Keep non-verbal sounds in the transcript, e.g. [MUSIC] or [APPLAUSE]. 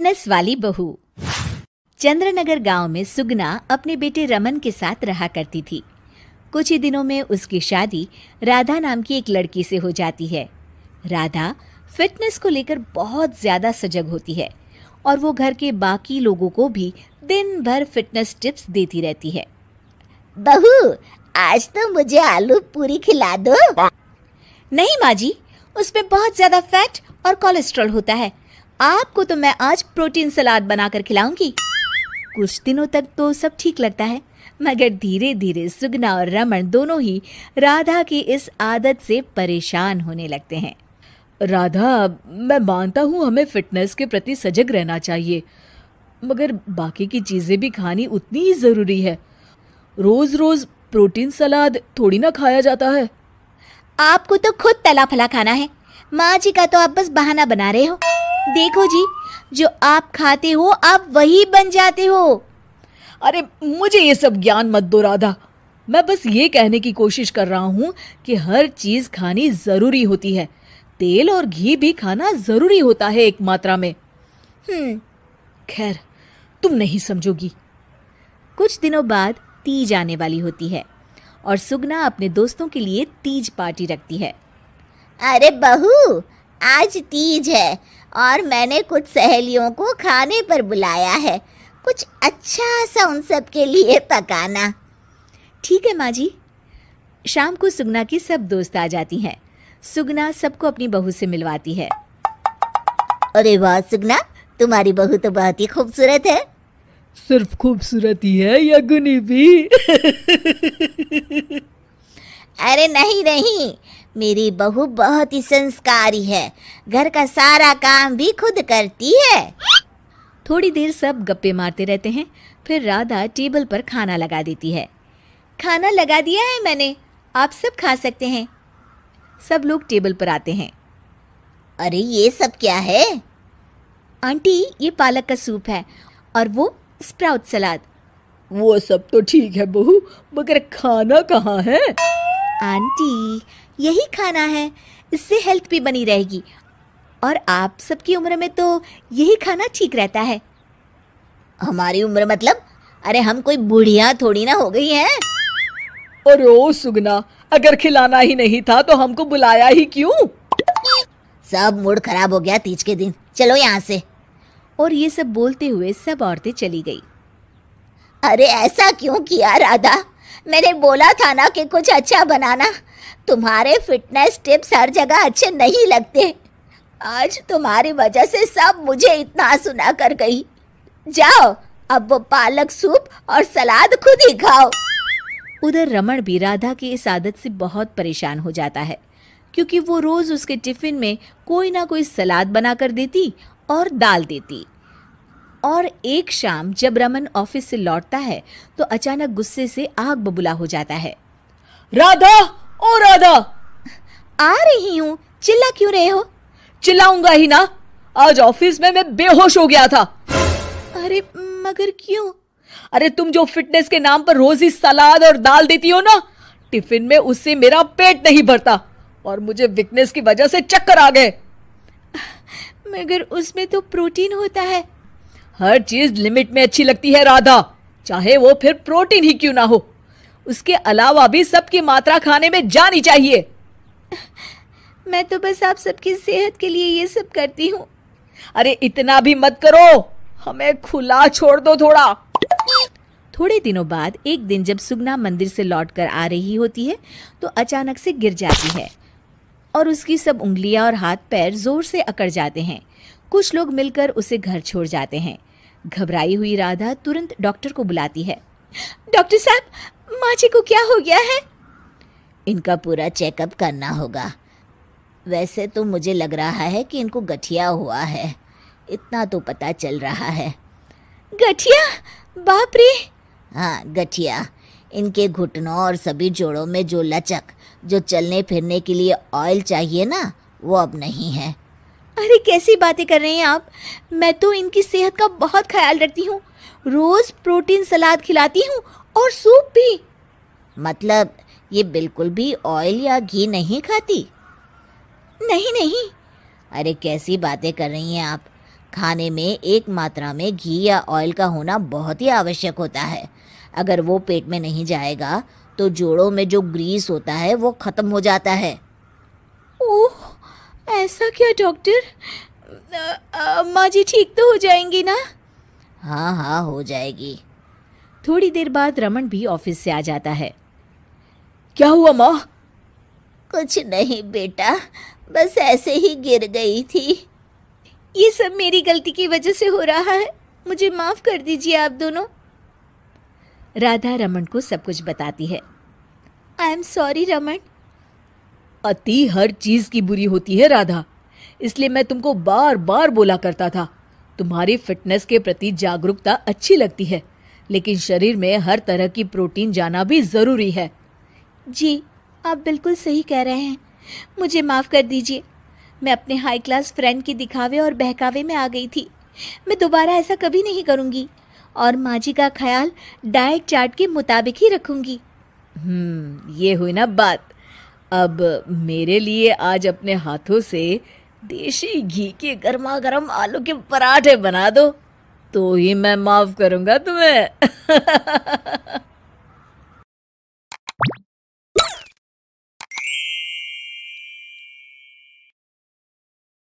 Fitness वाली बहू चंद्रनगर गांव में सुगना अपने बेटे रमन के साथ रहा करती थी कुछ ही दिनों में उसकी शादी राधा नाम की एक लड़की से हो जाती है राधा फिटनेस को लेकर बहुत ज़्यादा सजग होती है और वो घर के बाकी लोगों को भी दिन भर फिटनेस टिप्स देती रहती है बहू आज तो मुझे आलू पूरी खिला दो नहीं माँ जी उसमें बहुत ज़्यादा फैट और कोलेस्ट्रॉल होता है आपको तो मैं आज प्रोटीन सलाद बनाकर खिलाऊंगी कुछ दिनों तक तो सब ठीक लगता है मगर धीरे धीरे सुगना और रमन दोनों ही राधा की इस आदत से परेशान होने लगते हैं राधा मैं मानता हूँ हमें फिटनेस के प्रति सजग रहना चाहिए मगर बाकी की चीज़ें भी खानी उतनी ही ज़रूरी है रोज़ रोज़ प्रोटीन सलाद थोड़ी ना खाया जाता है आपको तो खुद तला फला खाना है माँ जी का तो आप बस बहाना बना रहे हो देखो जी जो आप खाते हो आप वही बन जाते हो अरे मुझे ये सब ज्ञान मत दो राधा मैं बस ये कहने की कोशिश कर रहा हूँ कि हर चीज़ खानी ज़रूरी होती है तेल और घी भी खाना ज़रूरी होता है एक मात्रा में हम्म। खैर तुम नहीं समझोगी कुछ दिनों बाद तीज आने वाली होती है और सुगना अपने दोस्तों के लिए तीज पार्टी रखती है अरे बहू आज तीज है और मैंने कुछ सहेलियों को खाने पर बुलाया है कुछ अच्छा सा उन सब के लिए पकाना ठीक है माँ जी शाम को सुगना की सब दोस्त आ जाती हैं सुगना सबको अपनी बहू से मिलवाती है अरे वाह सुगना तुम्हारी बहू तो बहुत ही खूबसूरत है सिर्फ खूबसूरत ही है या गुनी भी [LAUGHS] अरे नहीं नहीं मेरी बहू बहुत ही संस्कारी है घर का सारा काम भी खुद करती है थोड़ी देर सब गप्पे मारते रहते हैं फिर राधा टेबल पर खाना लगा देती है खाना लगा दिया है मैंने आप सब खा सकते हैं सब लोग टेबल पर आते हैं अरे ये सब क्या है आंटी ये पालक का सूप है और वो स्प्राउट सलाद वो सब तो ठीक है बहू मगर खाना कहाँ है आंटी यही खाना है इससे हेल्थ भी बनी रहेगी और आप सबकी उम्र में तो यही खाना ठीक रहता है हमारी उम्र मतलब अरे हम कोई बुढ़िया थोड़ी ना हो गई हैं अरे ओ सुगना अगर खिलाना ही नहीं था तो हमको बुलाया ही क्यों सब मूड खराब हो गया तीज के दिन चलो यहाँ से और ये सब बोलते हुए सब औरतें चली गई अरे ऐसा क्यों किया राधा मैंने बोला था ना कि कुछ अच्छा बनाना तुम्हारे फिटनेस टिप्स हर जगह अच्छे नहीं लगते आज तुम्हारी वजह से सब मुझे इतना सुना कर गई जाओ अब वो पालक सूप और सलाद खुद ही खाओ उधर रमन भी राधा की इस आदत से बहुत परेशान हो जाता है क्योंकि वो रोज़ उसके टिफ़िन में कोई ना कोई सलाद बना कर देती और दाल देती और एक शाम जब रमन ऑफिस से लौटता है तो अचानक गुस्से से आग बबुला हो जाता है राधा ओ राधा आ रही हूँ चिल्ला क्यों रहे हो चिल्लाऊंगा ही ना आज ऑफिस में मैं बेहोश हो गया था अरे मगर क्यों अरे तुम जो फिटनेस के नाम पर रोज ही सलाद और दाल देती हो ना टिफिन में उससे मेरा पेट नहीं भरता और मुझे वीकनेस की वजह से चक्कर आ गए मगर उसमें तो प्रोटीन होता है हर चीज लिमिट में अच्छी लगती है राधा चाहे वो फिर प्रोटीन ही क्यों ना हो उसके अलावा भी सबकी मात्रा खाने में जानी चाहिए मैं तो बस आप सबकी सेहत के लिए ये सब करती हूँ अरे इतना भी मत करो हमें खुला छोड़ दो थोड़ा थोड़े दिनों बाद एक दिन जब सुगना मंदिर से लौटकर आ रही होती है तो अचानक से गिर जाती है और उसकी सब उंगलियां और हाथ पैर जोर से अकड़ जाते हैं कुछ लोग मिलकर उसे घर छोड़ जाते हैं घबराई हुई राधा तुरंत डॉक्टर को बुलाती है डॉक्टर साहब माची को क्या हो गया है इनका पूरा चेकअप करना होगा वैसे तो मुझे लग रहा है कि इनको गठिया हुआ है इतना तो पता चल रहा है गठिया बाप रे हाँ गठिया इनके घुटनों और सभी जोड़ों में जो लचक जो चलने फिरने के लिए ऑयल चाहिए ना वो अब नहीं है अरे कैसी बातें कर रहे हैं आप मैं तो इनकी सेहत का बहुत ख्याल रखती हूँ रोज़ प्रोटीन सलाद खिलाती हूँ और सूप भी मतलब ये बिल्कुल भी ऑयल या घी नहीं खाती नहीं नहीं अरे कैसी बातें कर रही हैं आप खाने में एक मात्रा में घी या ऑयल का होना बहुत ही आवश्यक होता है अगर वो पेट में नहीं जाएगा तो जोड़ों में जो ग्रीस होता है वो ख़त्म हो जाता है ओह ऐसा क्या डॉक्टर अम्मा जी ठीक तो हो जाएंगी ना हाँ हाँ हो जाएगी थोड़ी देर बाद रमन भी ऑफिस से आ जाता है क्या हुआ माँ कुछ नहीं बेटा बस ऐसे ही गिर गई थी ये सब मेरी गलती की वजह से हो रहा है मुझे माफ़ कर दीजिए आप दोनों राधा रमन को सब कुछ बताती है आई एम सॉरी रमन अति हर चीज की बुरी होती है राधा इसलिए मैं तुमको बार बार बोला करता था तुम्हारी फिटनेस के प्रति जागरूकता अच्छी लगती है लेकिन शरीर में हर तरह की प्रोटीन जाना भी जरूरी है जी आप बिल्कुल सही कह रहे हैं मुझे माफ़ कर दीजिए मैं अपने हाई क्लास फ्रेंड के दिखावे और बहकावे में आ गई थी मैं दोबारा ऐसा कभी नहीं करूँगी और माँ जी का ख्याल डाइट चार्ट के मुताबिक ही रखूंगी हम्म ये हुई ना बात अब मेरे लिए आज अपने हाथों से देशी घी के गर्मा गर्म आलू के पराठे बना दो तो ही मैं माफ़ करूँगा तुम्हें [LAUGHS]